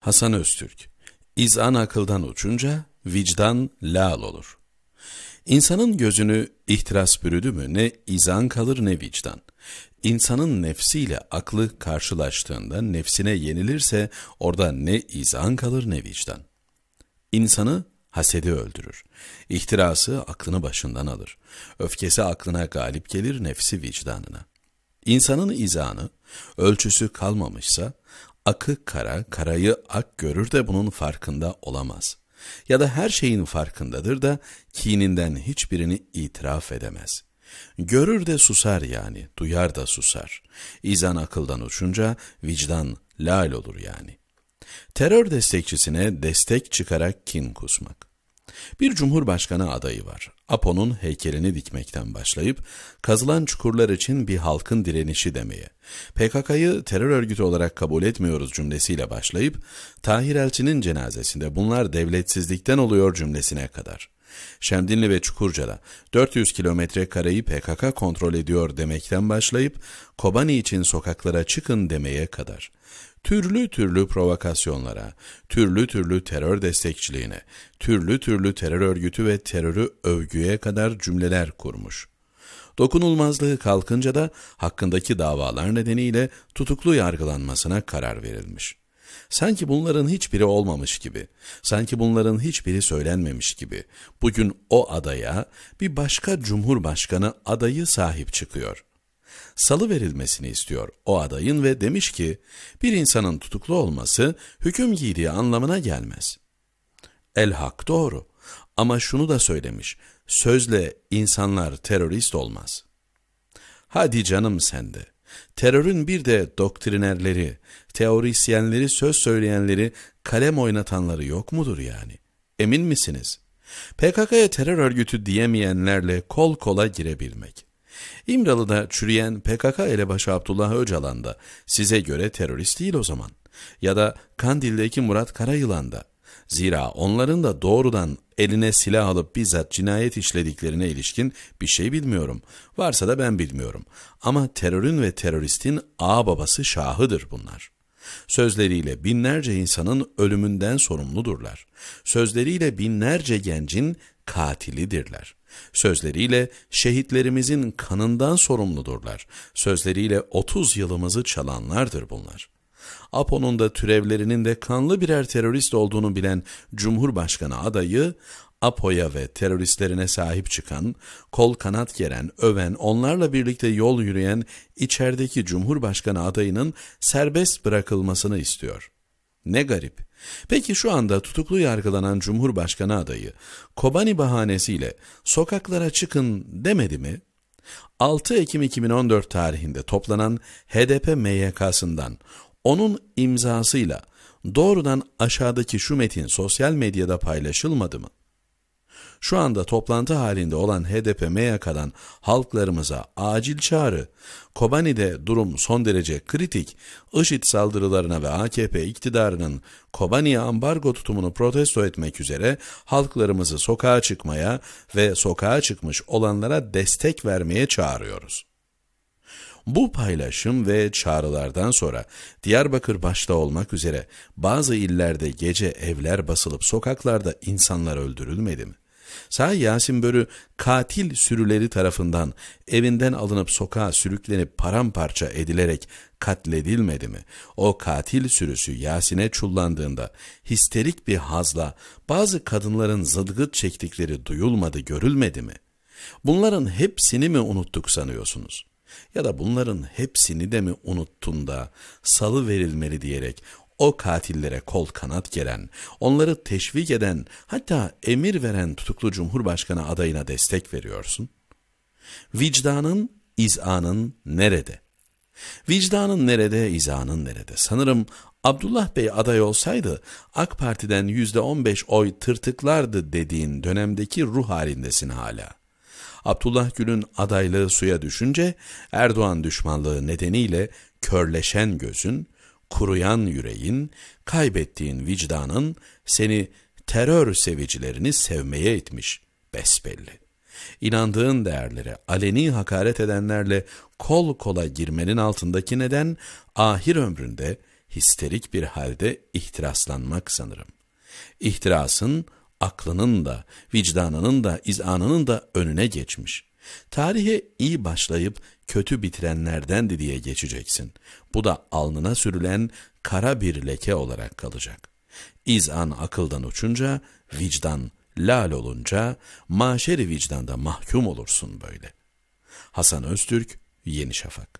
Hasan Öztürk, İzan akıldan uçunca vicdan lal olur. İnsanın gözünü ihtiras bürüdü mü ne izan kalır ne vicdan. İnsanın nefsiyle aklı karşılaştığında nefsine yenilirse orada ne izan kalır ne vicdan. İnsanı hasedi öldürür. İhtirası aklını başından alır. Öfkesi aklına galip gelir nefsi vicdanına. İnsanın izanı, ölçüsü kalmamışsa, Akı kara, karayı ak görür de bunun farkında olamaz. Ya da her şeyin farkındadır da kininden hiçbirini itiraf edemez. Görür de susar yani, duyar da susar. İzan akıldan uçunca vicdan lal olur yani. Terör destekçisine destek çıkarak kin kusmak. Bir cumhurbaşkanı adayı var. Apo'nun heykelini dikmekten başlayıp kazılan çukurlar için bir halkın direnişi demeye, PKK'yı terör örgütü olarak kabul etmiyoruz cümlesiyle başlayıp Tahir Elçi'nin cenazesinde bunlar devletsizlikten oluyor cümlesine kadar. Şemdinli ve Çukurca'da 400 kilometre kareyi PKK kontrol ediyor demekten başlayıp Kobani için sokaklara çıkın demeye kadar türlü türlü provokasyonlara, türlü türlü terör destekçiliğine, türlü türlü terör örgütü ve terörü övgüye kadar cümleler kurmuş. Dokunulmazlığı kalkınca da hakkındaki davalar nedeniyle tutuklu yargılanmasına karar verilmiş. Sanki bunların hiçbiri olmamış gibi, sanki bunların hiçbiri söylenmemiş gibi bugün o adaya bir başka cumhurbaşkanı adayı sahip çıkıyor. Salı verilmesini istiyor o adayın ve demiş ki bir insanın tutuklu olması hüküm giydiği anlamına gelmez. El hak doğru ama şunu da söylemiş sözle insanlar terörist olmaz. Hadi canım sende. Terörün bir de doktrinerleri, teorisyenleri, söz söyleyenleri, kalem oynatanları yok mudur yani? Emin misiniz? PKK'ya terör örgütü diyemeyenlerle kol kola girebilmek. İmralı'da çürüyen PKK elebaşı Abdullah Öcalan da size göre terörist değil o zaman. Ya da Kandil'deki Murat Karayılan da. Zira onların da doğrudan eline silah alıp bizzat cinayet işlediklerine ilişkin bir şey bilmiyorum. Varsa da ben bilmiyorum. Ama terörün ve teröristin ağ babası şahıdır bunlar.'' Sözleriyle binlerce insanın ölümünden sorumludurlar. Sözleriyle binlerce gencin katilidirler. Sözleriyle şehitlerimizin kanından sorumludurlar. Sözleriyle 30 yılımızı çalanlardır bunlar. Apo'nun da türevlerinin de kanlı birer terörist olduğunu bilen Cumhurbaşkanı adayı, Apo'ya ve teröristlerine sahip çıkan, kol kanat geren, öven, onlarla birlikte yol yürüyen içerideki Cumhurbaşkanı adayının serbest bırakılmasını istiyor. Ne garip. Peki şu anda tutuklu yargılanan Cumhurbaşkanı adayı Kobani bahanesiyle sokaklara çıkın demedi mi? 6 Ekim 2014 tarihinde toplanan HDP MYK'sından onun imzasıyla doğrudan aşağıdaki şu metin sosyal medyada paylaşılmadı mı? Şu anda toplantı halinde olan HDP MYK'dan halklarımıza acil çağrı, Kobani'de durum son derece kritik, IŞİD saldırılarına ve AKP iktidarının Kobani'ye ambargo tutumunu protesto etmek üzere halklarımızı sokağa çıkmaya ve sokağa çıkmış olanlara destek vermeye çağırıyoruz. Bu paylaşım ve çağrılardan sonra Diyarbakır başta olmak üzere bazı illerde gece evler basılıp sokaklarda insanlar öldürülmedi mi? Sahi Yasin Börü katil sürüleri tarafından evinden alınıp sokağa sürüklenip paramparça edilerek katledilmedi mi? O katil sürüsü Yasin'e çullandığında histerik bir hazla bazı kadınların zıdgıt çektikleri duyulmadı görülmedi mi? Bunların hepsini mi unuttuk sanıyorsunuz? ya da bunların hepsini de mi unuttun da salı verilmeli diyerek o katillere kol kanat gelen, onları teşvik eden, hatta emir veren tutuklu cumhurbaşkanı adayına destek veriyorsun? Vicdanın, izanın nerede? Vicdanın nerede, izanın nerede? Sanırım Abdullah Bey aday olsaydı AK Parti'den %15 oy tırtıklardı dediğin dönemdeki ruh halindesin hala. Abdullah Gül'ün adaylığı suya düşünce Erdoğan düşmanlığı nedeniyle körleşen gözün, kuruyan yüreğin, kaybettiğin vicdanın seni terör sevicilerini sevmeye itmiş besbelli. İnandığın değerlere aleni hakaret edenlerle kol kola girmenin altındaki neden ahir ömründe histerik bir halde ihtiraslanmak sanırım. İhtirasın aklının da, vicdanının da, izanının da önüne geçmiş. Tarihe iyi başlayıp kötü bitirenlerden diye geçeceksin. Bu da alnına sürülen kara bir leke olarak kalacak. İzan akıldan uçunca, vicdan lal olunca, maşeri vicdanda mahkum olursun böyle. Hasan Öztürk, Yeni Şafak